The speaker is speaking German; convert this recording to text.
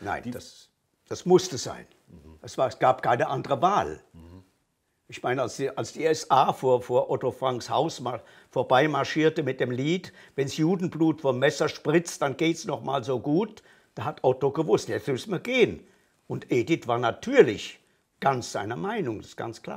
Nein, die, das, das musste sein. Mhm. Das war, es gab keine andere Wahl. Mhm. Ich meine, als die, als die SA vor, vor Otto Franks Haus mar, vorbeimarschierte mit dem Lied, wenn's Judenblut vom Messer spritzt, dann geht's noch mal so gut, da hat Otto gewusst, jetzt müssen wir gehen. Und Edith war natürlich ganz seiner Meinung, das ist ganz klar.